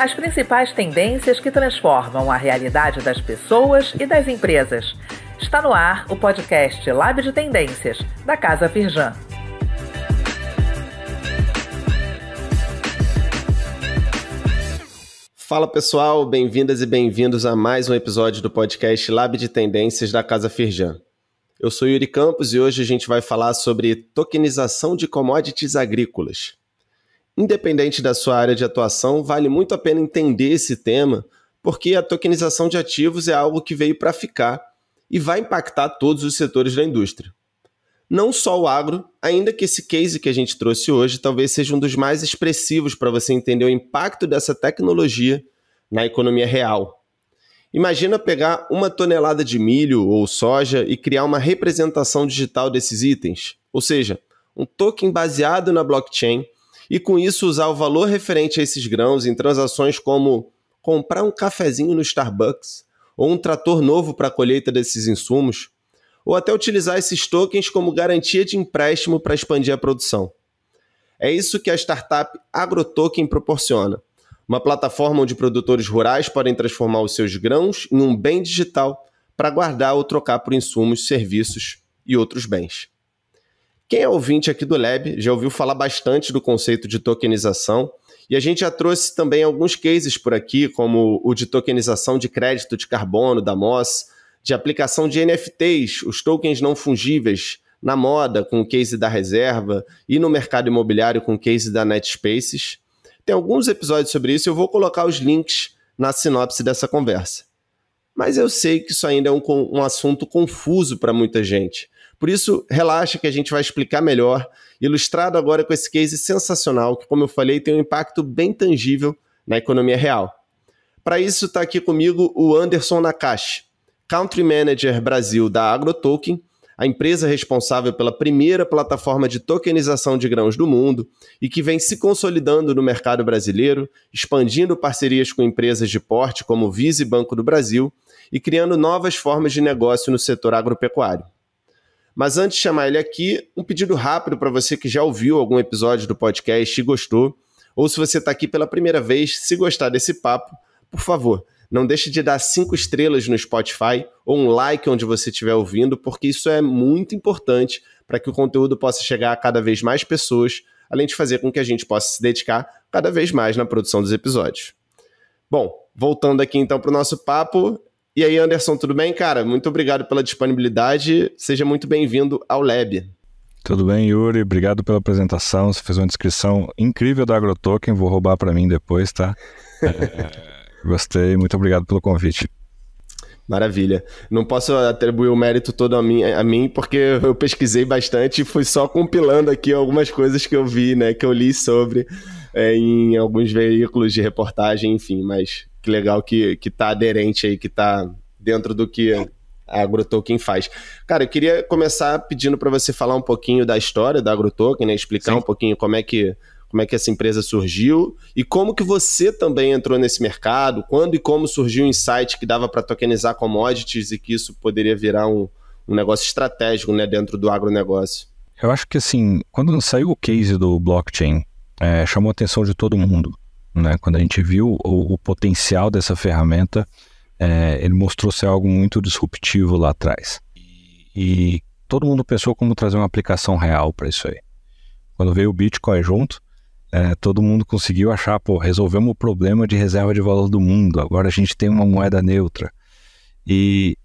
as principais tendências que transformam a realidade das pessoas e das empresas. Está no ar o podcast Lab de Tendências, da Casa Firjan. Fala pessoal, bem-vindas e bem-vindos a mais um episódio do podcast Lab de Tendências da Casa Firjan. Eu sou Yuri Campos e hoje a gente vai falar sobre tokenização de commodities agrícolas. Independente da sua área de atuação, vale muito a pena entender esse tema, porque a tokenização de ativos é algo que veio para ficar e vai impactar todos os setores da indústria. Não só o agro, ainda que esse case que a gente trouxe hoje talvez seja um dos mais expressivos para você entender o impacto dessa tecnologia na economia real. Imagina pegar uma tonelada de milho ou soja e criar uma representação digital desses itens, ou seja, um token baseado na blockchain e com isso usar o valor referente a esses grãos em transações como comprar um cafezinho no Starbucks ou um trator novo para a colheita desses insumos, ou até utilizar esses tokens como garantia de empréstimo para expandir a produção. É isso que a startup AgroToken proporciona uma plataforma onde produtores rurais podem transformar os seus grãos em um bem digital para guardar ou trocar por insumos, serviços e outros bens. Quem é ouvinte aqui do Lab já ouviu falar bastante do conceito de tokenização e a gente já trouxe também alguns cases por aqui, como o de tokenização de crédito de carbono da Moss, de aplicação de NFTs, os tokens não fungíveis, na moda com o case da reserva e no mercado imobiliário com o case da NetSpaces. Tem alguns episódios sobre isso, eu vou colocar os links na sinopse dessa conversa. Mas eu sei que isso ainda é um, um assunto confuso para muita gente. Por isso, relaxa que a gente vai explicar melhor, ilustrado agora com esse case sensacional, que, como eu falei, tem um impacto bem tangível na economia real. Para isso, está aqui comigo o Anderson Nakashi, Country Manager Brasil da AgroToken, a empresa responsável pela primeira plataforma de tokenização de grãos do mundo e que vem se consolidando no mercado brasileiro, expandindo parcerias com empresas de porte como Visa e Banco do Brasil e criando novas formas de negócio no setor agropecuário. Mas antes de chamar ele aqui, um pedido rápido para você que já ouviu algum episódio do podcast e gostou, ou se você está aqui pela primeira vez, se gostar desse papo, por favor, não deixe de dar cinco estrelas no Spotify ou um like onde você estiver ouvindo, porque isso é muito importante para que o conteúdo possa chegar a cada vez mais pessoas, além de fazer com que a gente possa se dedicar cada vez mais na produção dos episódios. Bom, voltando aqui então para o nosso papo, e aí, Anderson, tudo bem, cara? Muito obrigado pela disponibilidade. Seja muito bem-vindo ao Lab. Tudo bem, Yuri? Obrigado pela apresentação. Você fez uma descrição incrível da AgroToken. Vou roubar para mim depois, tá? Gostei. Muito obrigado pelo convite. Maravilha. Não posso atribuir o mérito todo a mim, a mim, porque eu pesquisei bastante e fui só compilando aqui algumas coisas que eu vi, né, que eu li sobre é, em alguns veículos de reportagem, enfim, mas que legal que, que tá aderente aí, que tá dentro do que a AgroToken faz. Cara, eu queria começar pedindo para você falar um pouquinho da história da AgroToken, né? Explicar Sim. um pouquinho como é que como é que essa empresa surgiu e como que você também entrou nesse mercado, quando e como surgiu o um insight que dava para tokenizar commodities e que isso poderia virar um, um negócio estratégico né, dentro do agronegócio. Eu acho que assim, quando saiu o case do blockchain, é, chamou a atenção de todo mundo. Né? Quando a gente viu o, o potencial dessa ferramenta, é, ele mostrou ser algo muito disruptivo lá atrás. E todo mundo pensou como trazer uma aplicação real para isso aí. Quando veio o Bitcoin junto, é, todo mundo conseguiu achar, pô, resolvemos o problema de reserva de valor do mundo, agora a gente tem uma moeda neutra. E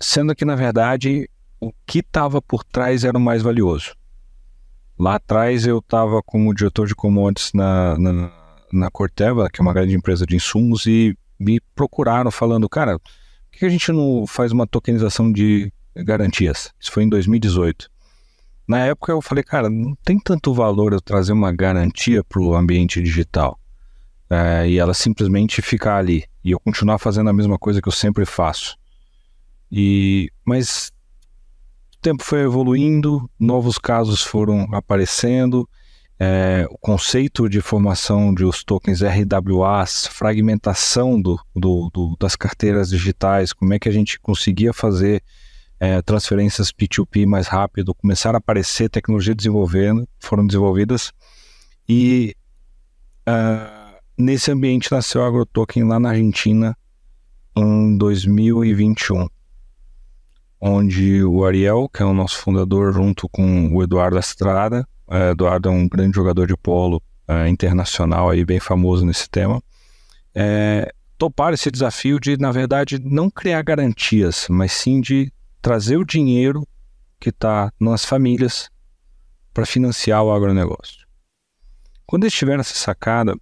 sendo que, na verdade, o que estava por trás era o mais valioso. Lá atrás eu estava como diretor de commodities na, na na Corteva, que é uma grande empresa de insumos, e me procuraram falando, cara, por que a gente não faz uma tokenização de garantias? Isso foi em 2018. Na época eu falei, cara, não tem tanto valor eu trazer uma garantia para o ambiente digital é, e ela simplesmente ficar ali e eu continuar fazendo a mesma coisa que eu sempre faço. E mas o tempo foi evoluindo, novos casos foram aparecendo é, o conceito de formação de os tokens RWAs, fragmentação do, do, do, das carteiras digitais, como é que a gente conseguia fazer é, transferências P2P mais rápido, começaram a aparecer tecnologias desenvolvendo, foram desenvolvidas e uh, nesse ambiente nasceu o AgroToken lá na Argentina em 2021 onde o Ariel, que é o nosso fundador, junto com o Eduardo Estrada, é, Eduardo é um grande jogador de polo é, internacional aí bem famoso nesse tema. É, topar esse desafio de, na verdade, não criar garantias, mas sim de trazer o dinheiro que está nas famílias para financiar o agronegócio. Quando eles tiveram essa sacada,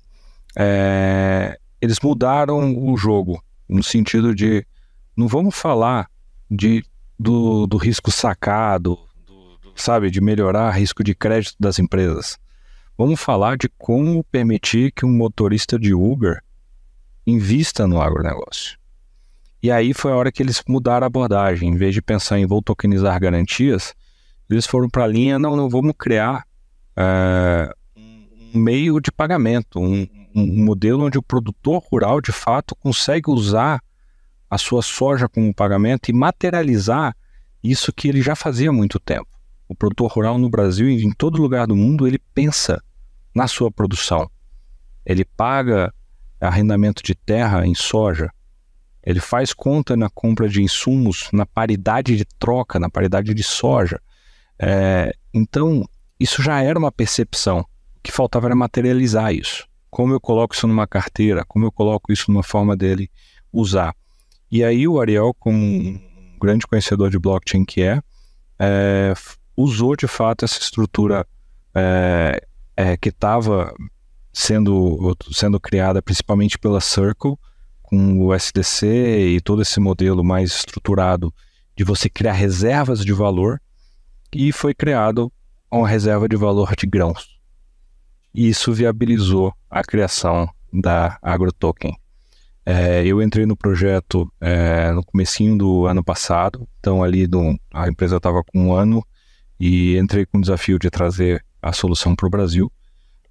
é, eles mudaram o jogo no sentido de não vamos falar de do, do risco sacado, sabe, de melhorar risco de crédito das empresas. Vamos falar de como permitir que um motorista de Uber invista no agronegócio. E aí foi a hora que eles mudaram a abordagem. Em vez de pensar em vou tokenizar garantias, eles foram para a linha, não, não, vamos criar eh, um meio de pagamento, um, um modelo onde o produtor rural, de fato, consegue usar a sua soja como pagamento e materializar isso que ele já fazia há muito tempo. O produtor rural no Brasil e em todo lugar do mundo, ele pensa na sua produção. Ele paga arrendamento de terra em soja, ele faz conta na compra de insumos, na paridade de troca, na paridade de soja. É, então, isso já era uma percepção. O que faltava era materializar isso. Como eu coloco isso numa carteira, como eu coloco isso numa forma dele usar. E aí o Ariel, como um grande conhecedor de blockchain que é, é usou de fato essa estrutura é, é, que estava sendo, sendo criada principalmente pela Circle, com o SDC e todo esse modelo mais estruturado de você criar reservas de valor, e foi criado uma reserva de valor de grãos. E isso viabilizou a criação da AgroToken. É, eu entrei no projeto é, no comecinho do ano passado, então ali do, a empresa estava com um ano e entrei com o desafio de trazer a solução para o Brasil.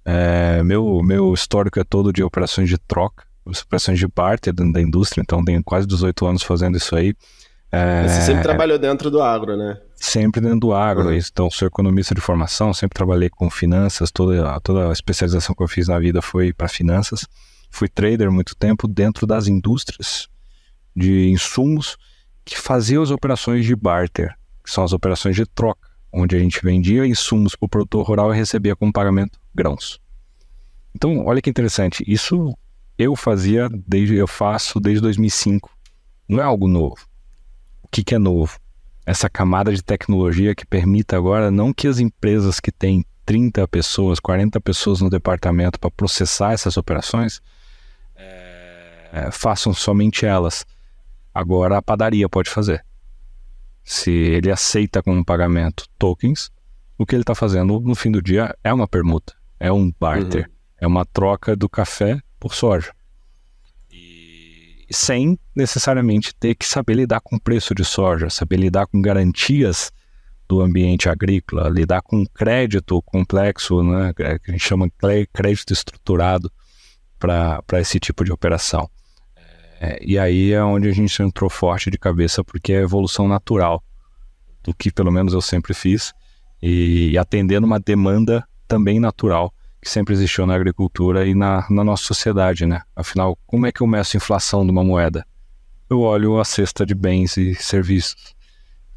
É, meu, meu histórico é todo de operações de troca, operações de barter da indústria, então tenho quase 18 anos fazendo isso aí. É, Você sempre trabalhou dentro do agro, né? Sempre dentro do agro, uhum. então sou economista de formação, sempre trabalhei com finanças, toda, toda a especialização que eu fiz na vida foi para finanças. Fui trader muito tempo dentro das indústrias de insumos que faziam as operações de barter, que são as operações de troca onde a gente vendia insumos para o produtor rural e recebia como pagamento grãos. Então, olha que interessante, isso eu fazia desde eu faço desde 2005. Não é algo novo. O que, que é novo? Essa camada de tecnologia que permita agora não que as empresas que têm 30 pessoas, 40 pessoas no departamento para processar essas operações, é, façam somente elas. Agora a padaria pode fazer se ele aceita como pagamento tokens, o que ele está fazendo no fim do dia é uma permuta, é um barter, uhum. é uma troca do café por soja. E sem necessariamente ter que saber lidar com o preço de soja, saber lidar com garantias do ambiente agrícola, lidar com crédito complexo, né, que a gente chama de crédito estruturado para esse tipo de operação. É, e aí é onde a gente entrou forte de cabeça, porque é a evolução natural do que pelo menos eu sempre fiz e, e atendendo uma demanda também natural que sempre existiu na agricultura e na, na nossa sociedade, né? Afinal, como é que eu meço a inflação de uma moeda? Eu olho a cesta de bens e serviços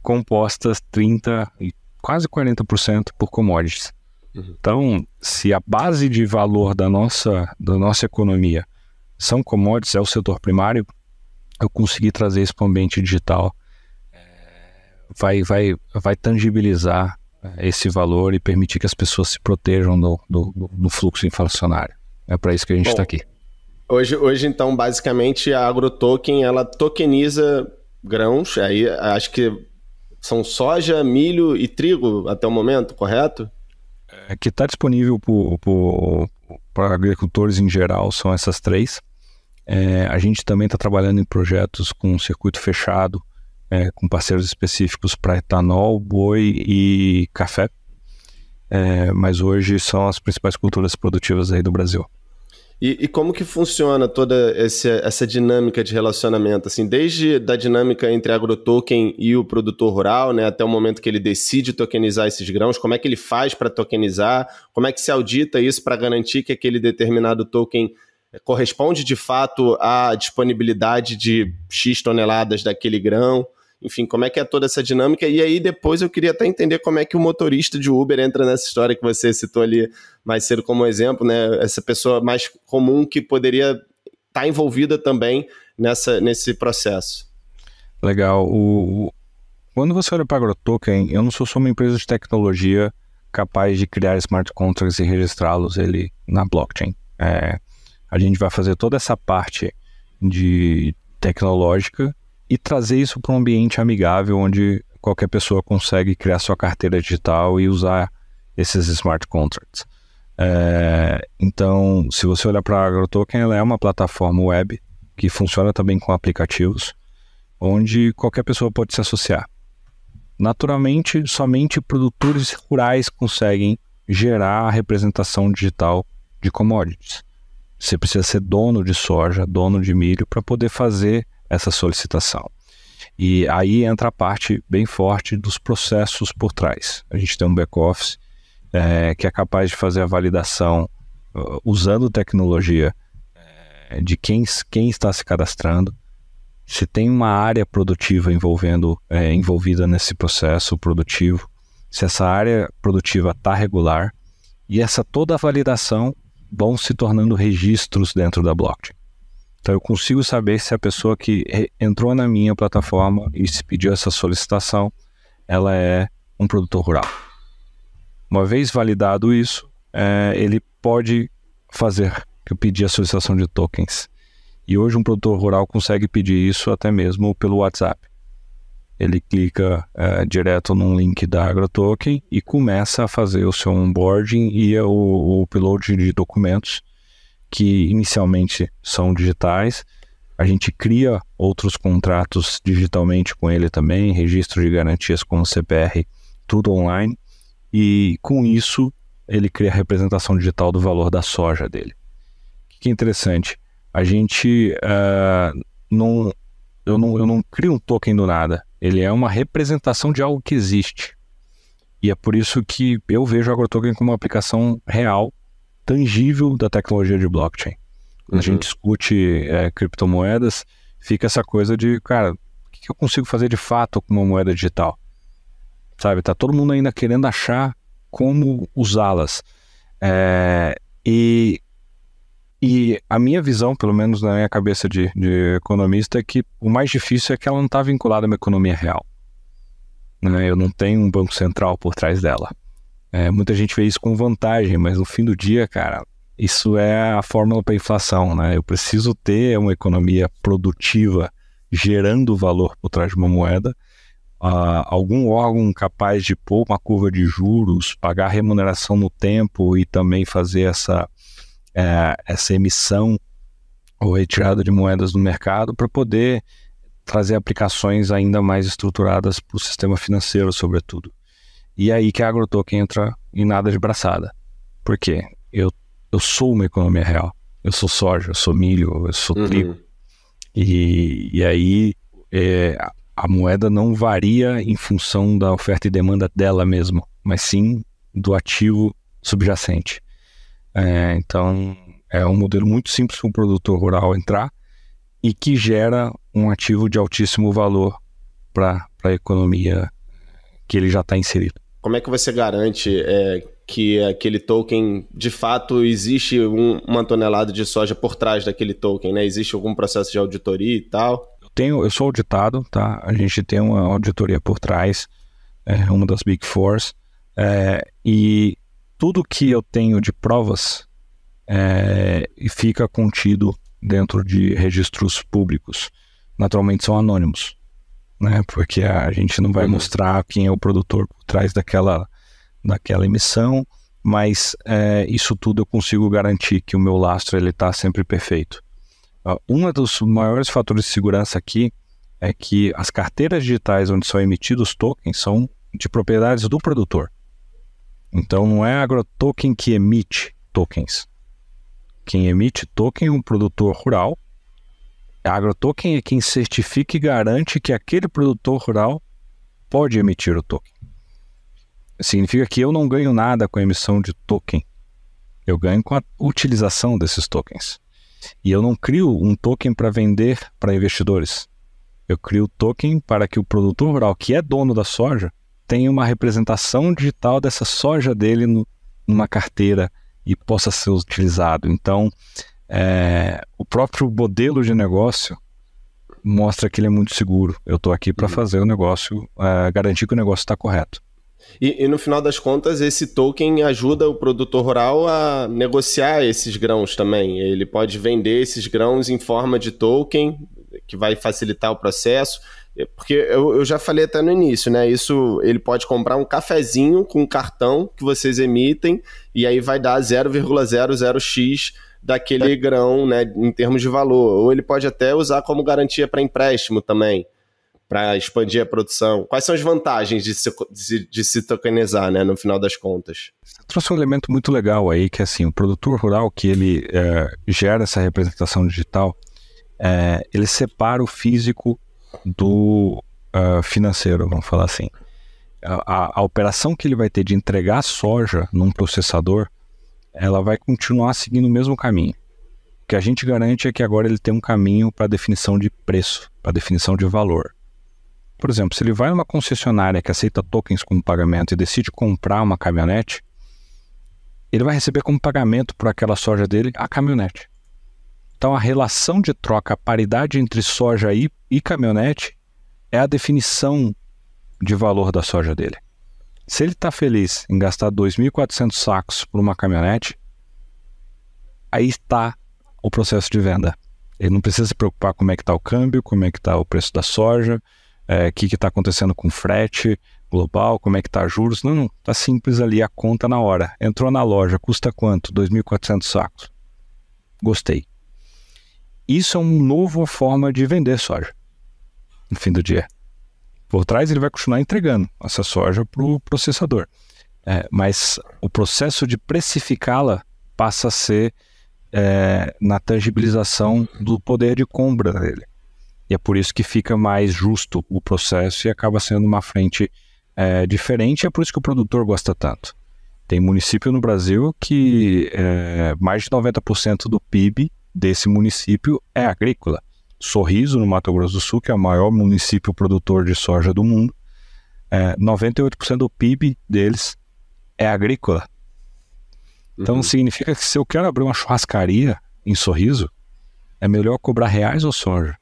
compostas 30 e quase 40% por commodities. Uhum. Então, se a base de valor da nossa, da nossa economia são commodities, é o setor primário, eu consegui trazer isso para o ambiente digital, é, vai, vai, vai tangibilizar é, esse valor e permitir que as pessoas se protejam do, do, do fluxo inflacionário. É para isso que a gente está aqui. Hoje, hoje, então, basicamente, a AgroToken, ela tokeniza grãos, aí acho que são soja, milho e trigo até o momento, correto? É, que está disponível para agricultores em geral, são essas três. É, a gente também está trabalhando em projetos com circuito fechado, é, com parceiros específicos para etanol, boi e café. É, mas hoje são as principais culturas produtivas aí do Brasil. E, e, como que funciona toda essa essa dinâmica de relacionamento? Assim, desde da dinâmica entre agrotoken e o produtor rural, né, até o momento que ele decide tokenizar esses grãos, como é que ele faz para tokenizar? Como é que se audita isso para garantir que aquele determinado token corresponde de fato à disponibilidade de X toneladas daquele grão. Enfim, como é que é toda essa dinâmica? E aí depois eu queria até entender como é que o motorista de Uber entra nessa história que você citou ali mais cedo como exemplo, né? Essa pessoa mais comum que poderia estar tá envolvida também nessa, nesse processo. Legal. O, o, quando você olha para a AgroToken, eu não sou só uma empresa de tecnologia capaz de criar smart contracts e registrá-los ele na blockchain. É, a gente vai fazer toda essa parte de tecnológica e trazer isso para um ambiente amigável onde qualquer pessoa consegue criar sua carteira digital e usar esses smart contracts. É, então, se você olhar para a AgroToken, ela é uma plataforma web que funciona também com aplicativos, onde qualquer pessoa pode se associar. Naturalmente, somente produtores rurais conseguem gerar a representação digital de commodities. Você precisa ser dono de soja, dono de milho, para poder fazer essa solicitação. E aí entra a parte bem forte dos processos por trás. A gente tem um back-office é, que é capaz de fazer a validação uh, usando tecnologia é, de quem, quem está se cadastrando. Se tem uma área produtiva envolvendo, é, envolvida nesse processo produtivo, se essa área produtiva está regular e essa toda a validação vão se tornando registros dentro da blockchain. Então eu consigo saber se a pessoa que entrou na minha plataforma e se pediu essa solicitação, ela é um produtor rural. Uma vez validado isso, é, ele pode fazer que eu pedi a solicitação de tokens. E hoje um produtor rural consegue pedir isso até mesmo pelo WhatsApp ele clica é, direto num link da AgroToken e começa a fazer o seu onboarding e é o, o upload de documentos que inicialmente são digitais. A gente cria outros contratos digitalmente com ele também, registro de garantias com o CPR, tudo online. E com isso, ele cria a representação digital do valor da soja dele. O que é interessante? A gente uh, não, eu não, eu não crio um token do nada. Ele é uma representação de algo que existe. E é por isso que eu vejo o agrotoken como uma aplicação real, tangível da tecnologia de blockchain. Quando uhum. a gente discute é, criptomoedas, fica essa coisa de, cara, o que eu consigo fazer de fato com uma moeda digital? Sabe, tá todo mundo ainda querendo achar como usá-las. É, e e a minha visão, pelo menos na minha cabeça de, de economista, é que o mais difícil é que ela não está vinculada a uma economia real. Né? Eu não tenho um banco central por trás dela. É, muita gente vê isso com vantagem, mas no fim do dia, cara, isso é a fórmula para inflação, né? Eu preciso ter uma economia produtiva gerando valor por trás de uma moeda, uh, algum órgão capaz de pôr uma curva de juros, pagar remuneração no tempo e também fazer essa é, essa emissão ou retirada de moedas do mercado para poder trazer aplicações ainda mais estruturadas para o sistema financeiro, sobretudo. E é aí que a AgroToken entra em nada de braçada. Por quê? Eu, eu sou uma economia real. Eu sou soja, eu sou milho, eu sou uhum. trigo. E, e aí é, a moeda não varia em função da oferta e demanda dela mesma, mas sim do ativo subjacente. É, então, é um modelo muito simples para um produtor rural entrar e que gera um ativo de altíssimo valor para a economia que ele já está inserido. Como é que você garante é, que aquele token, de fato, existe um, uma tonelada de soja por trás daquele token, né? Existe algum processo de auditoria e tal? Eu, tenho, eu sou auditado, tá? A gente tem uma auditoria por trás, é, uma das Big Fours, é, e tudo que eu tenho de provas é, fica contido dentro de registros públicos. Naturalmente são anônimos, né? Porque a gente não vai uhum. mostrar quem é o produtor por trás daquela, daquela emissão, mas é, isso tudo eu consigo garantir que o meu lastro ele está sempre perfeito. Ah, um dos maiores fatores de segurança aqui é que as carteiras digitais onde são emitidos tokens são de propriedades do produtor. Então não é AgroToken que emite tokens. Quem emite token é um produtor rural. AgroToken é quem certifica e garante que aquele produtor rural pode emitir o token. Significa que eu não ganho nada com a emissão de token. Eu ganho com a utilização desses tokens. E eu não crio um token para vender para investidores. Eu crio token para que o produtor rural, que é dono da soja, tenha uma representação digital dessa soja dele no, numa carteira e possa ser utilizado. Então, é, o próprio modelo de negócio mostra que ele é muito seguro. Eu estou aqui para uhum. fazer o negócio, é, garantir que o negócio está correto. E, e, no final das contas, esse token ajuda o produtor rural a negociar esses grãos também. Ele pode vender esses grãos em forma de token, que vai facilitar o processo. É, porque eu, eu, já falei até no início, né? Isso ele pode comprar um cafezinho com um cartão que vocês emitem, e aí vai dar 0,00x daquele é. grão, né? Em termos de valor. Ou ele pode até usar como garantia para empréstimo também, para expandir a produção. Quais são as vantagens de se, de, de se tokenizar, né? No final das contas. Você trouxe um elemento muito legal aí, que é assim, o produtor rural que ele é, gera essa representação digital, é, ele separa o físico do uh, financeiro, vamos falar assim. A, a, a, operação que ele vai ter de entregar soja num processador, ela vai continuar seguindo o mesmo caminho. O que a gente garante é que agora ele tem um caminho para definição de preço, para definição de valor. Por exemplo, se ele vai numa concessionária que aceita tokens como pagamento e decide comprar uma caminhonete, ele vai receber como pagamento por aquela soja dele a caminhonete. Então, a relação de troca, a paridade entre soja e, e caminhonete é a definição de valor da soja dele. Se ele está feliz em gastar 2.400 sacos por uma caminhonete, aí está o processo de venda. Ele não precisa se preocupar como é que está o câmbio, como é que está o preço da soja, é, o é, que está acontecendo com frete global, como é que está juros. Não, não. Está simples ali a conta na hora. Entrou na loja, custa quanto? 2.400 sacos. Gostei. Isso é uma nova forma de vender soja no fim do dia. Por trás, ele vai continuar entregando essa soja para o processador. É, mas o processo de precificá-la passa a ser é, na tangibilização do poder de compra dele. E é por isso que fica mais justo o processo e acaba sendo uma frente é, diferente. É por isso que o produtor gosta tanto. Tem município no Brasil que é, mais de 90% do PIB desse município é agrícola. Sorriso, no Mato Grosso do Sul, que é o maior município produtor de soja do mundo, é, 98% do PIB deles é agrícola. Então uhum. significa que se eu quero abrir uma churrascaria em Sorriso, é melhor cobrar reais ou soja.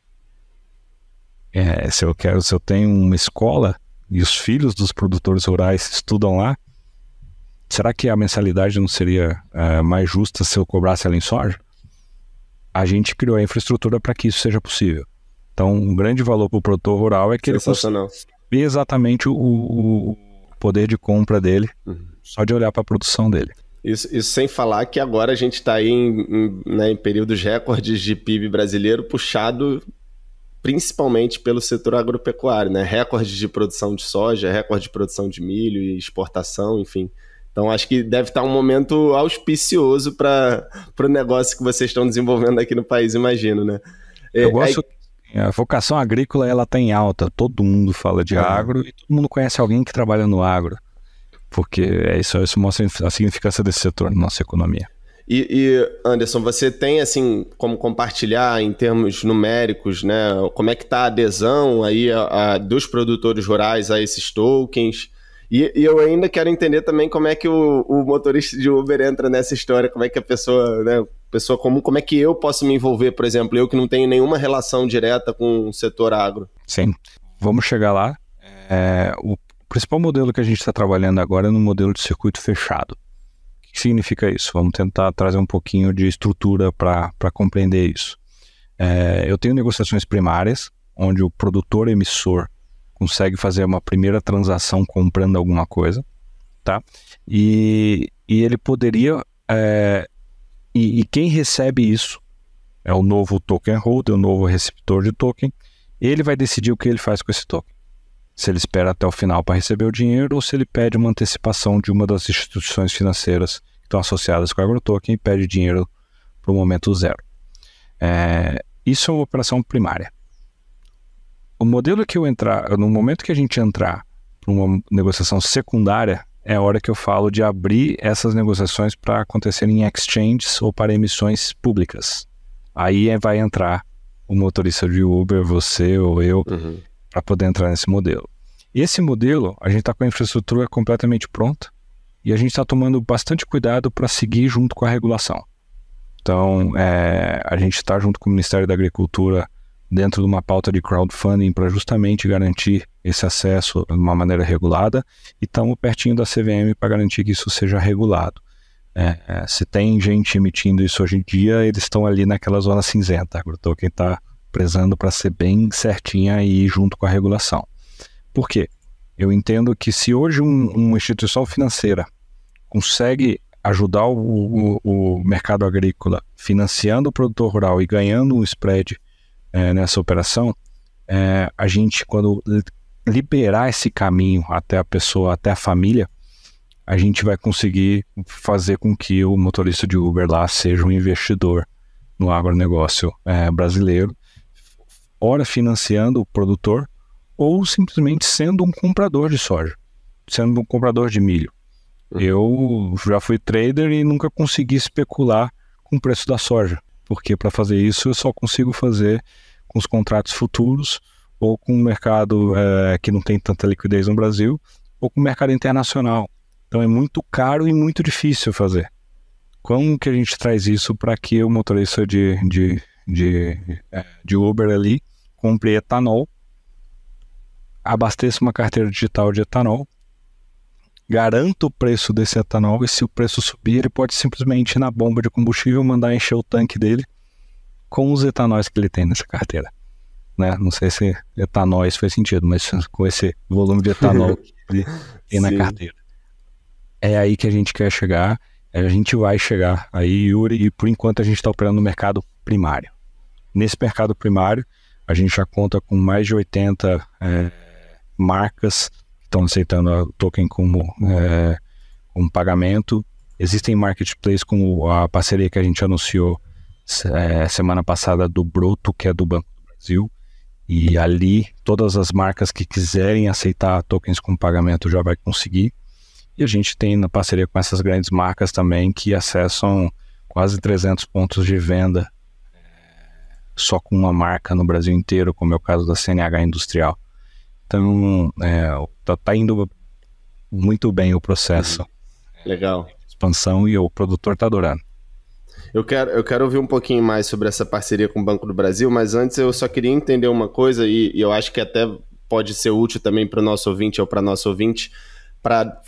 É, se eu quero, se eu tenho uma escola e os filhos dos produtores rurais estudam lá, será que a mensalidade não seria uh, mais justa se eu cobrasse ela em soja? a gente criou a infraestrutura para que isso seja possível. Então, um grande valor para o produtor rural é que ele vê exatamente o, o, poder de compra dele, uhum. só de olhar para a produção dele. Isso, isso, sem falar que agora a gente está aí em, em, né, em períodos recordes de PIB brasileiro puxado principalmente pelo setor agropecuário, né? Recordes de produção de soja, recorde de produção de milho e exportação, enfim. Então acho que deve estar um momento auspicioso para o negócio que vocês estão desenvolvendo aqui no país, imagino, né? É, Eu é, gosto. Aí... Assim, a vocação agrícola ela está em alta. Todo mundo fala de é. agro e todo mundo conhece alguém que trabalha no agro, porque é isso, isso mostra a significância desse setor na nossa economia. E, e, Anderson, você tem assim como compartilhar em termos numéricos, né? Como é que está a adesão aí a, a, dos produtores rurais a esses tokens? E, e, eu ainda quero entender também como é que o, o, motorista de Uber entra nessa história, como é que a pessoa, né, pessoa comum, como é que eu posso me envolver, por exemplo, eu que não tenho nenhuma relação direta com o setor agro. Sim, vamos chegar lá. É, o principal modelo que a gente está trabalhando agora é no modelo de circuito fechado. O que significa isso? Vamos tentar trazer um pouquinho de estrutura para compreender isso. É, eu tenho negociações primárias, onde o produtor emissor consegue fazer uma primeira transação comprando alguma coisa, tá? E, e ele poderia. É, e, e quem recebe isso é o novo token holder, o novo receptor de token. Ele vai decidir o que ele faz com esse token. Se ele espera até o final para receber o dinheiro ou se ele pede uma antecipação de uma das instituições financeiras que estão associadas com o AgroToken e pede dinheiro para o momento zero. É, isso é uma operação primária. O modelo que eu entrar, no momento que a gente entrar para uma negociação secundária, é a hora que eu falo de abrir essas negociações para acontecerem em exchanges ou para emissões públicas. Aí é, vai entrar o motorista de Uber, você ou eu, uhum. para poder entrar nesse modelo. Esse modelo, a gente está com a infraestrutura completamente pronta e a gente está tomando bastante cuidado para seguir junto com a regulação. Então, é, a gente está junto com o Ministério da Agricultura dentro de uma pauta de crowdfunding para justamente garantir esse acesso de uma maneira regulada e estamos pertinho da CVM para garantir que isso seja regulado. É, é, se tem gente emitindo isso hoje em dia, eles estão ali naquela zona cinzenta. A Quem está prezando para ser bem certinha e junto com a regulação. Por quê? Eu entendo que se hoje um, uma instituição financeira consegue ajudar o, o, o mercado agrícola financiando o produtor rural e ganhando um spread é, nessa operação, é, a gente, quando liberar esse caminho até a pessoa, até a família, a gente vai conseguir fazer com que o motorista de Uber lá seja um investidor no agronegócio é, brasileiro, ora financiando o produtor ou simplesmente sendo um comprador de soja, sendo um comprador de milho. Uhum. Eu já fui trader e nunca consegui especular com o preço da soja porque para fazer isso eu só consigo fazer com os contratos futuros ou com o um mercado é, que não tem tanta liquidez no Brasil ou com o mercado internacional. Então é muito caro e muito difícil fazer. Como que a gente traz isso para que o motorista de, de, de, eh, de Uber ali compre etanol, abasteça uma carteira digital de etanol garanta o preço desse etanol e se o preço subir, ele pode simplesmente ir na bomba de combustível mandar encher o tanque dele com os etanóis que ele tem nessa carteira. Né? Não sei se etanóis faz sentido, mas com esse volume de etanol que ele tem na carteira. É aí que a gente quer chegar, é, a gente vai chegar aí, Yuri, e por enquanto a gente está operando no mercado primário. Nesse mercado primário, a gente já conta com mais de 80 é, marcas estão aceitando a token como é, um pagamento. Existem marketplaces como a parceria que a gente anunciou é, semana passada do Broto, que é do Banco do Brasil. E ali, todas as marcas que quiserem aceitar tokens com pagamento já vai conseguir. E a gente tem na parceria com essas grandes marcas também que acessam quase 300 pontos de venda é, só com uma marca no Brasil inteiro, como é o caso da CNH Industrial. Então, está é, tá, tá indo muito bem o processo. Legal. Expansão e o produtor está adorando. Eu quero, eu quero ouvir um pouquinho mais sobre essa parceria com o Banco do Brasil, mas antes eu só queria entender uma coisa, e, e eu acho que até pode ser útil também para o nosso ouvinte ou para nosso ouvinte, para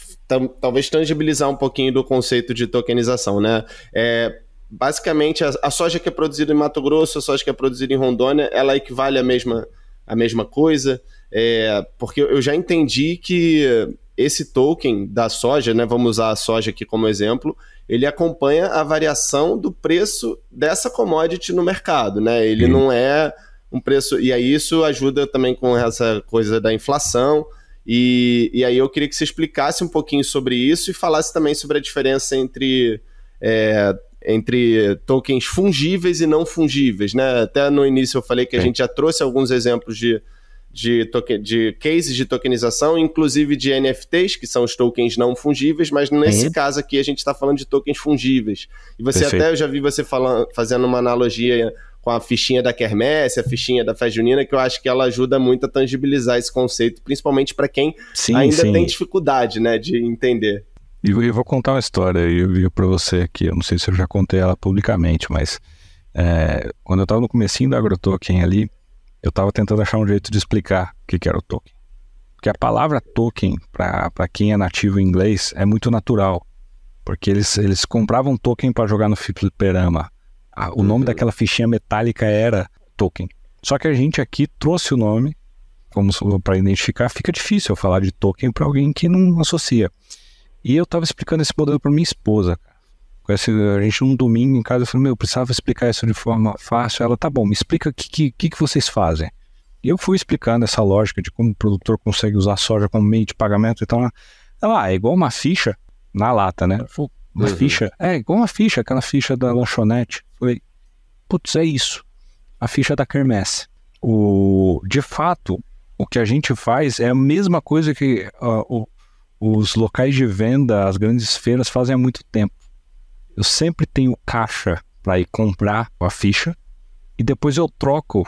talvez tangibilizar um pouquinho do conceito de tokenização, né? É, basicamente, a, a, soja que é produzida em Mato Grosso, a soja que é produzida em Rondônia, ela equivale à mesma, à mesma coisa? É, porque eu já entendi que esse token da soja, né, vamos usar a soja aqui como exemplo, ele acompanha a variação do preço dessa commodity no mercado, né? Ele não é um preço. E aí isso ajuda também com essa coisa da inflação. E, e aí eu queria que você explicasse um pouquinho sobre isso e falasse também sobre a diferença entre. É, entre tokens fungíveis e não fungíveis, né? Até no início eu falei que a gente já trouxe alguns exemplos de, de, token, de cases de tokenização, inclusive de NFTs, que são os tokens não fungíveis, mas nesse uhum. caso aqui a gente está falando de tokens fungíveis. E você Perfeito. até, eu já vi você falando, fazendo uma analogia com a fichinha da Kermesse, a fichinha da Festa Junina, que eu acho que ela ajuda muito a tangibilizar esse conceito, principalmente para quem sim, ainda sim. tem dificuldade né, de entender. E eu, eu vou contar uma história eu para você aqui, eu não sei se eu já contei ela publicamente, mas é, quando eu estava no comecinho da AgroToken ali, eu estava tentando achar um jeito de explicar o que, que era o token. Porque a palavra token, para quem é nativo em inglês, é muito natural. Porque eles, eles compravam token para jogar no fliperama. Ah, o nome uhum. daquela fichinha metálica era token. Só que a gente aqui trouxe o nome como para identificar. Fica difícil eu falar de token para alguém que não associa. E eu estava explicando esse modelo para minha esposa. Cara. Esse, a gente um domingo em casa, eu falei, meu, eu precisava explicar isso de forma fácil. Ela, tá bom, me explica o que, que, que vocês fazem. E eu fui explicando essa lógica de como o produtor consegue usar soja como meio de pagamento. Então, ela, ah, é igual uma ficha na lata, né? Uma uhum. ficha, é igual uma ficha, aquela ficha da lanchonete. Eu falei, putz, é isso. A ficha da quermesse. O, de fato, o que a gente faz é a mesma coisa que uh, o, os locais de venda, as grandes feiras fazem há muito tempo eu sempre tenho caixa para ir comprar a ficha e depois eu troco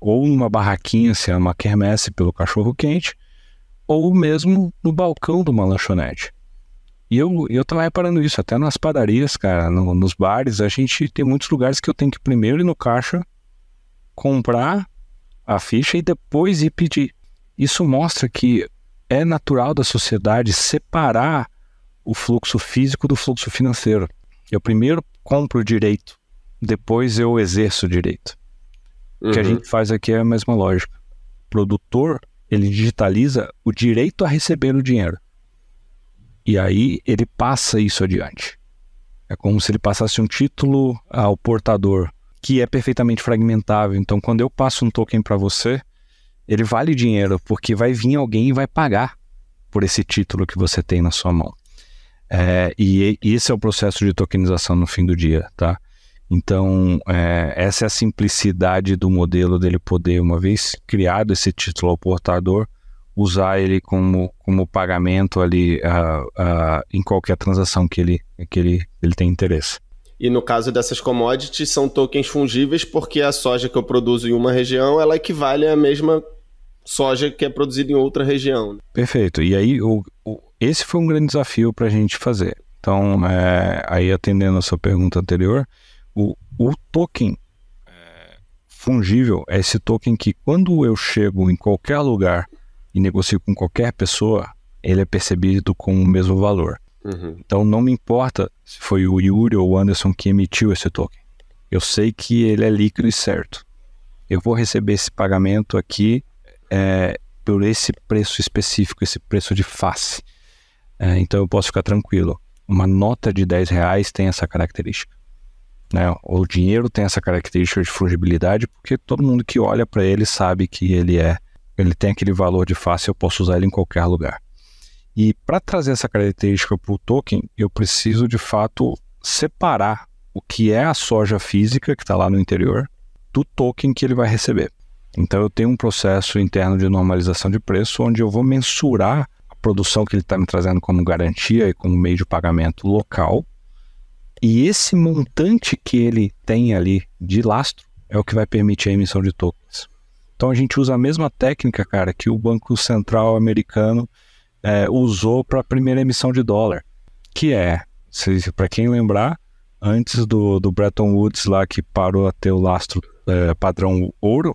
ou numa barraquinha, se é uma quermesse, pelo cachorro quente, ou mesmo no balcão de uma lanchonete. E eu, eu tava reparando isso, até nas padarias, cara, no, nos bares, a gente tem muitos lugares que eu tenho que primeiro ir no caixa, comprar a ficha e depois ir pedir. Isso mostra que é natural da sociedade separar o fluxo físico do fluxo financeiro. Eu primeiro compro o direito, depois eu exerço o direito. Uhum. O que a uhum. gente faz aqui é a mesma lógica. O produtor, ele digitaliza o direito a receber o dinheiro. E aí ele passa isso adiante. É como se ele passasse um título ao portador, que é perfeitamente fragmentável. Então, quando eu passo um token para você, ele vale dinheiro, porque vai vir alguém e vai pagar por esse título que você tem na sua mão. É, e, e esse é o processo de tokenização no fim do dia, tá? Então, é, essa é a simplicidade do modelo dele poder, uma vez criado esse título ao portador, usar ele como, como pagamento ali uh, uh, em qualquer transação que ele, que ele, ele tem interesse. E no caso dessas commodities, são tokens fungíveis porque a soja que eu produzo em uma região, ela equivale à mesma soja que é produzida em outra região. Né? Perfeito. E aí, o, o, esse foi um grande desafio para a gente fazer. Então, é, aí atendendo a sua pergunta anterior, o, o token é, fungível é esse token que quando eu chego em qualquer lugar e negocio com qualquer pessoa, ele é percebido com o mesmo valor. Uhum. Então, não me importa se foi o Yuri ou o Anderson que emitiu esse token. Eu sei que ele é líquido e certo. Eu vou receber esse pagamento aqui é, por esse preço específico, esse preço de face. É, então eu posso ficar tranquilo. Uma nota de 10 reais tem essa característica. Né? O dinheiro tem essa característica de fungibilidade, porque todo mundo que olha para ele sabe que ele é, ele tem aquele valor de face, eu posso usar ele em qualquer lugar. E para trazer essa característica para o token, eu preciso de fato separar o que é a soja física que está lá no interior do token que ele vai receber. Então eu tenho um processo interno de normalização de preço onde eu vou mensurar produção que ele está me trazendo como garantia e como meio de pagamento local. E esse montante que ele tem ali de lastro é o que vai permitir a emissão de tokens. Então a gente usa a mesma técnica, cara, que o Banco Central americano é, usou para a primeira emissão de dólar, que é, para quem lembrar, antes do, do Bretton Woods lá que parou a ter o lastro é, padrão ouro,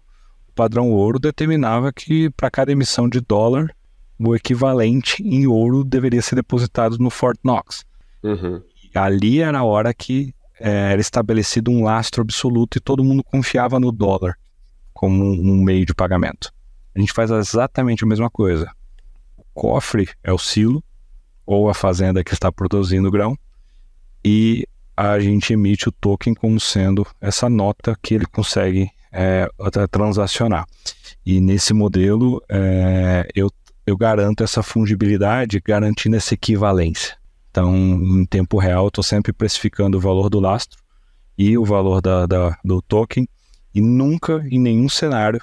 o padrão ouro determinava que para cada emissão de dólar o equivalente em ouro deveria ser depositado no Fort Knox. Uhum. Ali era a hora que é, era estabelecido um lastro absoluto e todo mundo confiava no dólar como um, um meio de pagamento. A gente faz exatamente a mesma coisa. O cofre é o silo ou a fazenda que está produzindo o grão e a gente emite o token como sendo essa nota que ele consegue é, transacionar. E nesse modelo, é, eu eu garanto essa fungibilidade garantindo essa equivalência. Então, em tempo real, eu estou sempre precificando o valor do lastro e o valor da, da, do token, e nunca, em nenhum cenário,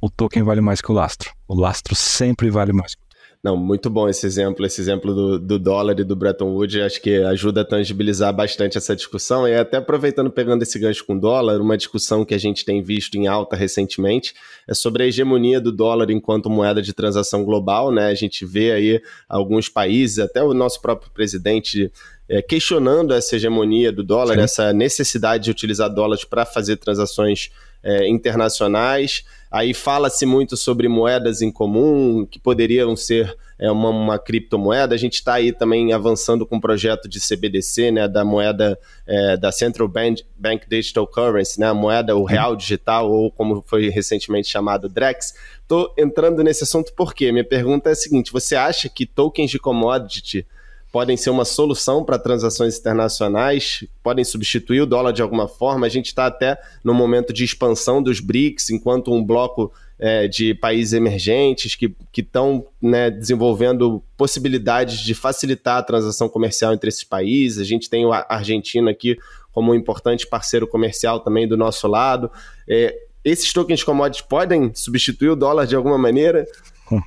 o token vale mais que o lastro. O lastro sempre vale mais que o não, muito bom esse exemplo, esse exemplo do, do, dólar e do Bretton Woods, acho que ajuda a tangibilizar bastante essa discussão. E até aproveitando, pegando esse gancho com dólar, uma discussão que a gente tem visto em alta recentemente é sobre a hegemonia do dólar enquanto moeda de transação global, né? A gente vê aí alguns países, até o nosso próprio presidente é, questionando essa hegemonia do dólar, Sim. essa necessidade de utilizar dólares para fazer transações é, internacionais. Aí fala-se muito sobre moedas em comum, que poderiam ser é, uma, uma criptomoeda. A gente está aí também avançando com o um projeto de CBDC, né, da moeda é, da Central Bank, Bank Digital Currency, né, a moeda, o uhum. real digital, ou como foi recentemente chamado, DREX. Estou entrando nesse assunto porque minha pergunta é a seguinte: você acha que tokens de commodity podem ser uma solução para transações internacionais, podem substituir o dólar de alguma forma. A gente está até no momento de expansão dos BRICS, enquanto um bloco é, de países emergentes que estão né, desenvolvendo possibilidades de facilitar a transação comercial entre esses países. A gente tem a Argentina aqui como um importante parceiro comercial também do nosso lado. É, esses tokens commodities podem substituir o dólar de alguma maneira? Hum.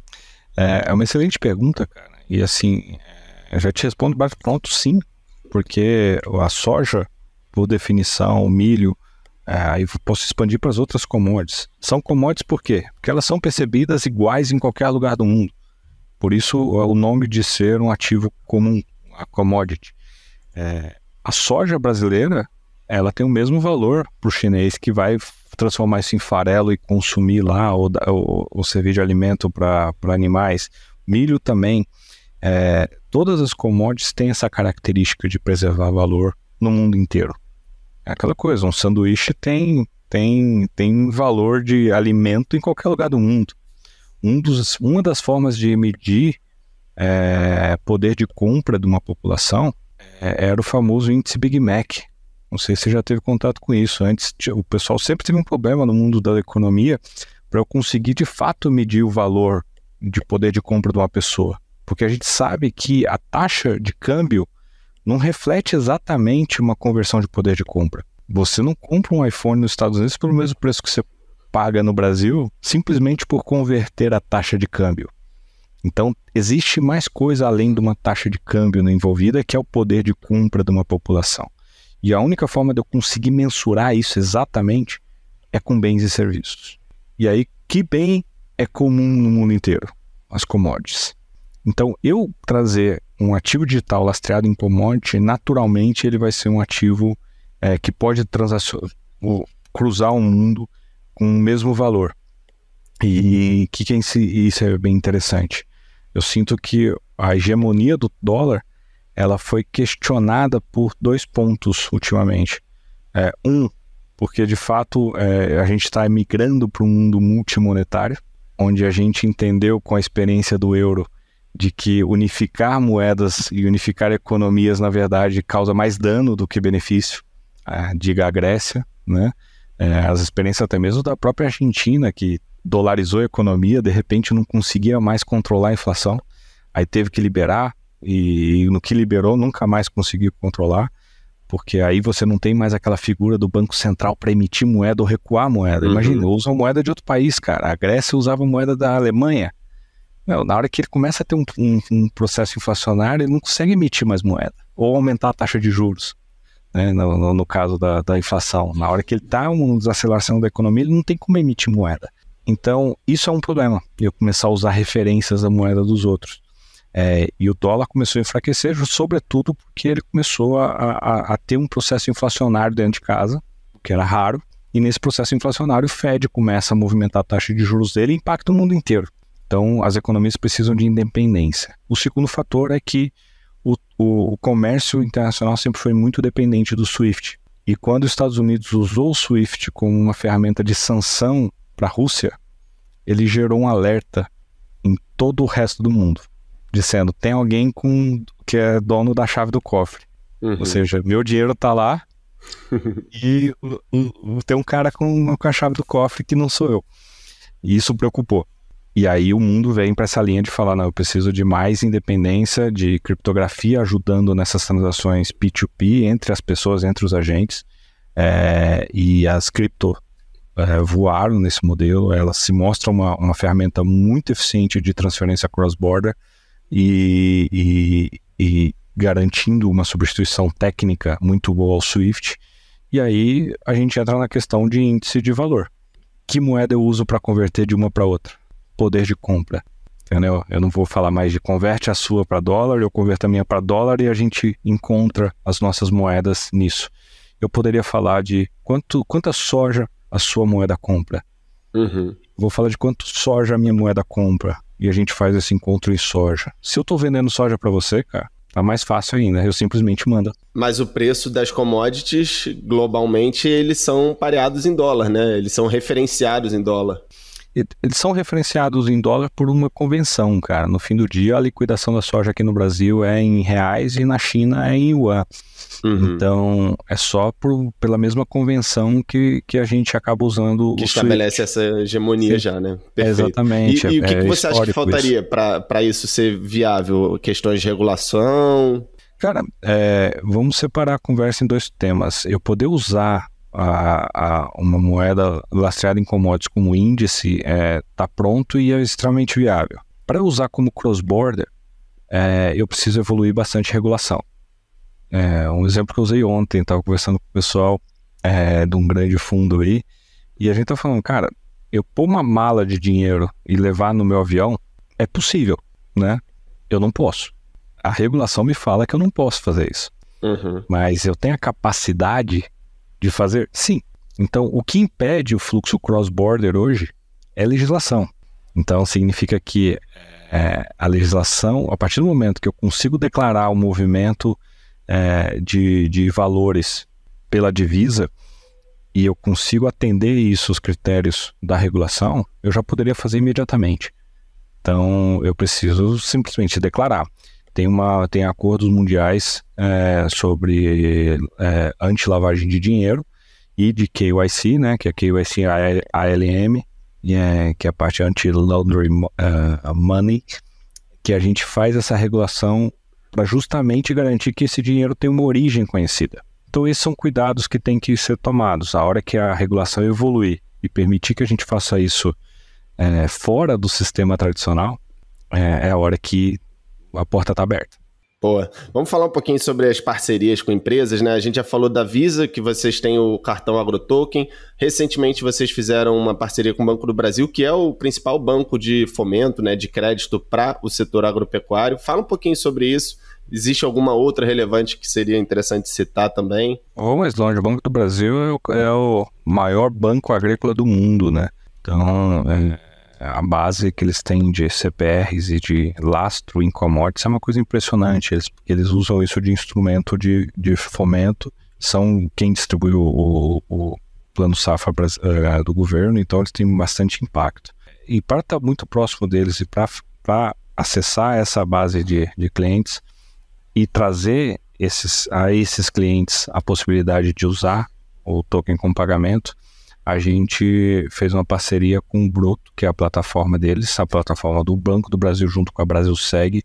É, é uma excelente pergunta, cara. E assim, eu já te respondo bate-pronto sim, porque a soja, por definição, o milho, é, aí posso expandir para as outras commodities. São commodities por quê? Porque elas são percebidas iguais em qualquer lugar do mundo. Por isso é o nome de ser um ativo comum, a commodity. É, a soja brasileira, ela tem o mesmo valor para o chinês que vai transformar isso em farelo e consumir lá, ou, ou, ou servir de alimento para animais. Milho também. É, Todas as commodities têm essa característica de preservar valor no mundo inteiro. É aquela coisa, um sanduíche tem, tem, tem valor de alimento em qualquer lugar do mundo. Um dos, uma das formas de medir é, poder de compra de uma população é, era o famoso índice Big Mac. Não sei se você já teve contato com isso. Antes, o pessoal sempre teve um problema no mundo da economia para eu conseguir de fato medir o valor de poder de compra de uma pessoa porque a gente sabe que a taxa de câmbio não reflete exatamente uma conversão de poder de compra. Você não compra um iPhone nos Estados Unidos pelo mesmo preço que você paga no Brasil, simplesmente por converter a taxa de câmbio. Então, existe mais coisa além de uma taxa de câmbio envolvida, que é o poder de compra de uma população. E a única forma de eu conseguir mensurar isso exatamente é com bens e serviços. E aí, que bem é comum no mundo inteiro? As commodities. Então, eu trazer um ativo digital lastreado em commodity, naturalmente ele vai ser um ativo é, que pode cruzar o um mundo com o mesmo valor. E que, que é isso é bem interessante. Eu sinto que a hegemonia do dólar ela foi questionada por dois pontos ultimamente. É, um, porque de fato é, a gente está migrando para um mundo multimonetário, onde a gente entendeu com a experiência do euro de que unificar moedas e unificar economias, na verdade, causa mais dano do que benefício. É, diga a Grécia, né? É, as experiências até mesmo da própria Argentina, que dolarizou a economia, de repente não conseguia mais controlar a inflação, aí teve que liberar, e, e no que liberou nunca mais conseguiu controlar, porque aí você não tem mais aquela figura do Banco Central para emitir moeda ou recuar moeda. Uhum. Imagina, usa moeda de outro país, cara. A Grécia usava moeda da Alemanha, não, na hora que ele começa a ter um, um, um, processo inflacionário, ele não consegue emitir mais moeda ou aumentar a taxa de juros. Né, no, no, no, caso da, da, inflação, na hora que ele está uma desaceleração da economia, ele não tem como emitir moeda. Então, isso é um problema. Eu começar a usar referências da moeda dos outros. É, e o dólar começou a enfraquecer, sobretudo porque ele começou a, a, a, ter um processo inflacionário dentro de casa, o que era raro. E nesse processo inflacionário, o Fed começa a movimentar a taxa de juros dele e impacta o mundo inteiro. Então, as economias precisam de independência. O segundo fator é que o, o, o comércio internacional sempre foi muito dependente do SWIFT. E quando os Estados Unidos usou o SWIFT como uma ferramenta de sanção para a Rússia, ele gerou um alerta em todo o resto do mundo, dizendo: tem alguém com que é dono da chave do cofre. Uhum. Ou seja, meu dinheiro está lá e tem um cara com, com a chave do cofre que não sou eu. E isso preocupou. E aí o mundo vem para essa linha de falar, não, eu preciso de mais independência de criptografia ajudando nessas transações P2P entre as pessoas, entre os agentes. É, e as cripto é, voaram nesse modelo, elas se mostram uma, uma ferramenta muito eficiente de transferência cross-border e, e, e garantindo uma substituição técnica muito boa ao Swift. E aí a gente entra na questão de índice de valor. Que moeda eu uso para converter de uma para outra? poder de compra. Entendeu? Eu não vou falar mais de converte a sua para dólar, eu converto a minha para dólar e a gente encontra as nossas moedas nisso. Eu poderia falar de quanto, quanta soja a sua moeda compra. Uhum. Vou falar de quanto soja a minha moeda compra e a gente faz esse encontro em soja. Se eu estou vendendo soja para você, cara, tá mais fácil ainda. Eu simplesmente mando. Mas o preço das commodities globalmente eles são pareados em dólar, né? Eles são referenciados em dólar eles são referenciados em dólar por uma convenção, cara. No fim do dia, a liquidação da soja aqui no Brasil é em reais e na China é em yuan. Uhum. Então, é só por, pela mesma convenção que, que a gente acaba usando que o estabelece switch. essa hegemonia Sim. já, né? Perfeito. Exatamente. E, e o que, é que você acha que faltaria para isso ser viável? Questões de regulação? Cara, é, vamos separar a conversa em dois temas. Eu poder usar a, a, uma moeda lastreada em commodities como índice está é, tá pronto e é extremamente viável. Para usar como cross-border, é, eu preciso evoluir bastante regulação. É, um exemplo que eu usei ontem, estava conversando com o pessoal é, de um grande fundo aí, e a gente está falando, cara, eu pôr uma mala de dinheiro e levar no meu avião é possível, né? Eu não posso. A regulação me fala que eu não posso fazer isso. Uhum. Mas eu tenho a capacidade de fazer? Sim. Então, o que impede o fluxo cross-border hoje é legislação. Então, significa que é, a legislação, a partir do momento que eu consigo declarar o um movimento é, de, de valores pela divisa e eu consigo atender isso, os critérios da regulação, eu já poderia fazer imediatamente. Então, eu preciso simplesmente declarar tem, uma, tem acordos mundiais é, sobre é, anti-lavagem de dinheiro e de KYC, né, que é KYC ALM, é, que é a parte anti-laundry uh, é, money, que a gente faz essa regulação para justamente garantir que esse dinheiro tem uma origem conhecida. Então, esses são cuidados que têm que ser tomados. A hora que a regulação evoluir e permitir que a gente faça isso é, fora do sistema tradicional, é, é a hora que a porta está aberta. Boa. Vamos falar um pouquinho sobre as parcerias com empresas, né? A gente já falou da Visa, que vocês têm o cartão AgroToken. Recentemente vocês fizeram uma parceria com o Banco do Brasil, que é o principal banco de fomento, né, de crédito para o setor agropecuário. Fala um pouquinho sobre isso. Existe alguma outra relevante que seria interessante citar também? Vamos mais longe. O Banco do Brasil é, é o, maior banco agrícola do mundo, né? Então, é, é, a base que eles têm de CPRs e de lastro em commodities é uma coisa impressionante. Eles, eles usam isso de instrumento de, de fomento, são quem distribui o, o, o plano safra é, do governo, então eles têm bastante impacto. E para estar muito próximo deles e para acessar essa base de, de clientes e trazer esses, a esses clientes a possibilidade de usar o token com pagamento, a gente fez uma parceria com o Broto, que é a plataforma deles, a plataforma do Banco do Brasil junto com a Brasil Segue,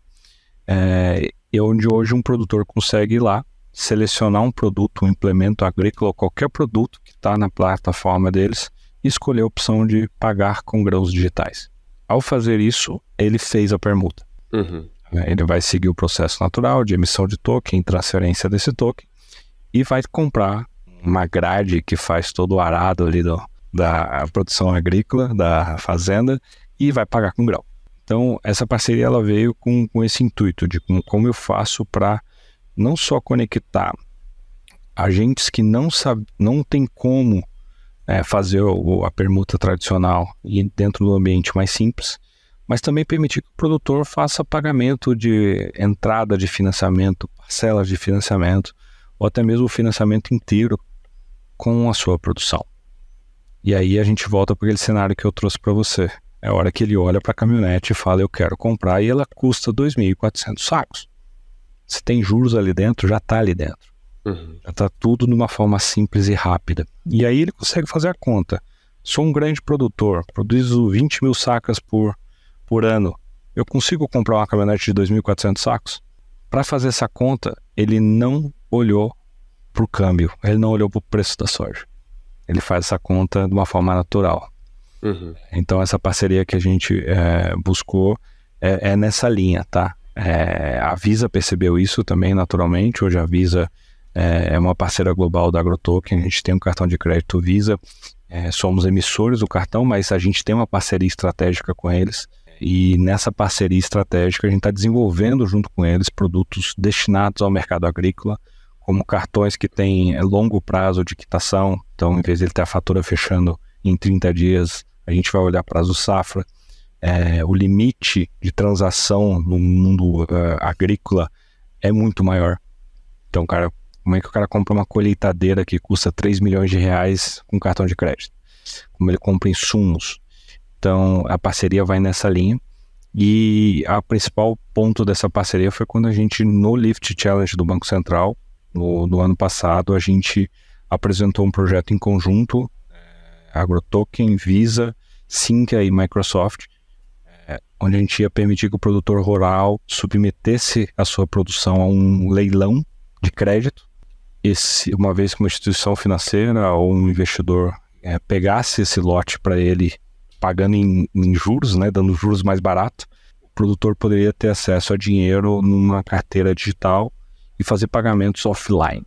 é, e onde hoje um produtor consegue ir lá selecionar um produto, um implemento agrícola ou qualquer produto que está na plataforma deles e escolher a opção de pagar com grãos digitais. Ao fazer isso, ele fez a permuta. Uhum. Né, ele vai seguir o processo natural de emissão de token, transferência desse token e vai comprar uma grade que faz todo o arado ali do, da produção agrícola, da fazenda, e vai pagar com grau. Então, essa parceria ela veio com, com esse intuito de com, como eu faço para não só conectar agentes que não, sabe, não tem como é, fazer o, a permuta tradicional e dentro do ambiente mais simples, mas também permitir que o produtor faça pagamento de entrada de financiamento, parcelas de financiamento, ou até mesmo o financiamento inteiro com a sua produção. E aí a gente volta para aquele cenário que eu trouxe para você. É a hora que ele olha para a caminhonete e fala: Eu quero comprar, e ela custa 2.400 sacos. Se tem juros ali dentro, já está ali dentro. Uhum. Já está tudo de uma forma simples e rápida. E aí ele consegue fazer a conta. Sou um grande produtor, produzo 20 mil sacas por, por ano. Eu consigo comprar uma caminhonete de 2.400 sacos? Para fazer essa conta, ele não olhou para o câmbio, ele não olhou para o preço da soja. Ele faz essa conta de uma forma natural. Uhum. Então, essa parceria que a gente é, buscou é, é, nessa linha, tá? É, a Visa percebeu isso também, naturalmente. Hoje a Visa eh, é uma parceira global da AgroToken. A gente tem um cartão de crédito Visa. Eh, somos emissores do cartão, mas a gente tem uma parceria estratégica com eles. E nessa parceria estratégica, a gente está desenvolvendo junto com eles produtos destinados ao mercado agrícola, como cartões que têm é, longo prazo de quitação, então em vez de ele ter a fatura fechando em 30 dias, a gente vai olhar prazo safra. É, o limite de transação no mundo uh, agrícola é muito maior. Então, cara, como é que o cara compra uma colheitadeira que custa 3 milhões de reais com cartão de crédito? Como ele compra insumos? Então, a parceria vai nessa linha. E a principal ponto dessa parceria foi quando a gente, no Lift Challenge do Banco Central, no, no ano passado, a gente apresentou um projeto em conjunto, é, AgroToken, Visa, Sinca e Microsoft, é, onde a gente ia permitir que o produtor rural submetesse a sua produção a um leilão de crédito. Esse, uma vez que uma instituição financeira ou um investidor é, pegasse esse lote para ele, pagando em, em juros, né, dando juros mais barato, o produtor poderia ter acesso a dinheiro numa carteira digital e fazer pagamentos offline.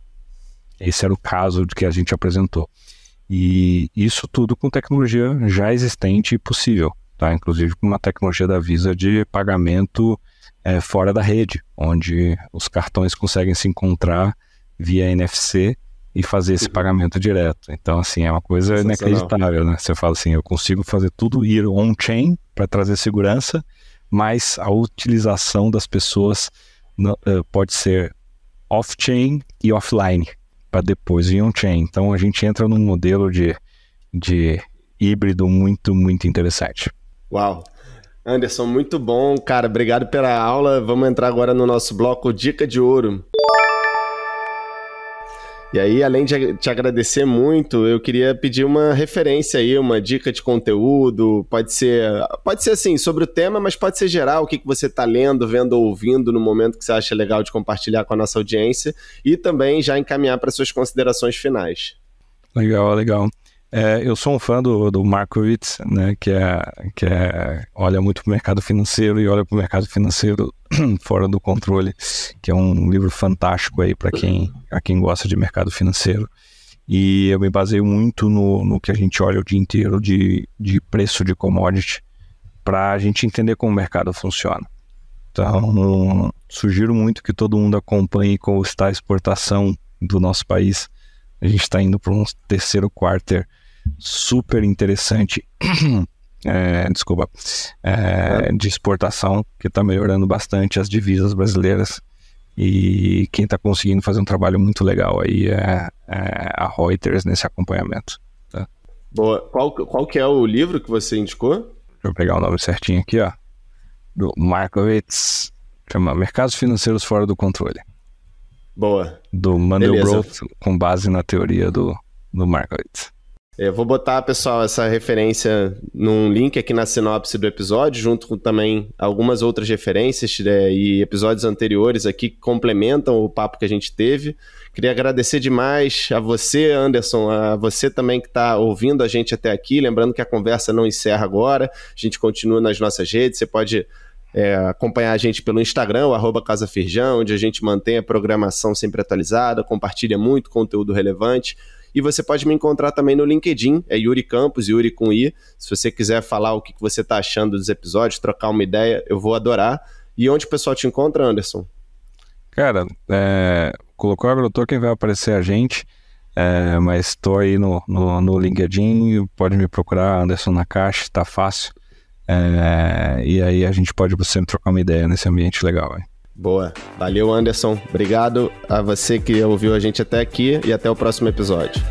Esse era o caso que a gente apresentou. E isso tudo com tecnologia já existente e possível, tá? Inclusive com uma tecnologia da Visa de pagamento é, fora da rede, onde os cartões conseguem se encontrar via NFC e fazer esse uhum. pagamento direto. Então, assim, é uma coisa inacreditável, né? Você fala assim, eu consigo fazer tudo ir on-chain para trazer segurança, mas a utilização das pessoas eh, pode ser off-chain e offline, para depois ir on-chain. Então a gente entra num modelo de, de híbrido muito, muito interessante. Uau! Anderson, muito bom, cara. Obrigado pela aula. Vamos entrar agora no nosso bloco Dica de Ouro. E aí, além de te agradecer muito, eu queria pedir uma referência aí, uma dica de conteúdo, pode ser, pode ser assim, sobre o tema, mas pode ser geral, o que, que você está lendo, vendo, ouvindo no momento que você acha legal de compartilhar com a nossa audiência e também já encaminhar para suas considerações finais. Legal, legal. É, eu sou um fã do, do Markowitz, né, que, é, que é, olha muito para o mercado financeiro e olha para o mercado financeiro fora do controle, que é um livro fantástico aí para quem, quem gosta de mercado financeiro. E eu me baseio muito no, no que a gente olha o dia inteiro de, de preço de commodity para a gente entender como o mercado funciona. Então, sugiro muito que todo mundo acompanhe como está a exportação do nosso país. A gente está indo para um terceiro quarter super interessante. É, desculpa, é, de exportação, que está melhorando bastante as divisas brasileiras. E quem está conseguindo fazer um trabalho muito legal aí é, é a Reuters nesse acompanhamento. Tá? Boa. Qual, qual que é o livro que você indicou? Deixa eu pegar o nome certinho aqui, ó. Do Markowitz. Chama Mercados Financeiros Fora do Controle. Boa. Do Mandelbrot, com base na teoria do, do Markowitz. Eu é, vou botar, pessoal, essa referência num link aqui na sinopse do episódio, junto com também algumas outras referências né, e episódios anteriores aqui que complementam o papo que a gente teve. Queria agradecer demais a você, Anderson, a você também que está ouvindo a gente até aqui. Lembrando que a conversa não encerra agora, a gente continua nas nossas redes, você pode é, acompanhar a gente pelo Instagram, o onde a gente mantém a programação sempre atualizada, compartilha muito conteúdo relevante. E você pode me encontrar também no LinkedIn, é Yuri Campos, Yuri com I. Se você quiser falar o que você está achando dos episódios, trocar uma ideia, eu vou adorar. E onde o pessoal te encontra, Anderson? Cara, é, colocou AgroToken, vai aparecer é a gente, é, mas estou aí no, no, no, LinkedIn, pode me procurar, Anderson na caixa, tá fácil. É, e aí a gente pode sempre trocar uma ideia nesse ambiente legal. Hein? Boa. Valeu, Anderson. Obrigado a você que ouviu a gente até aqui e até o próximo episódio.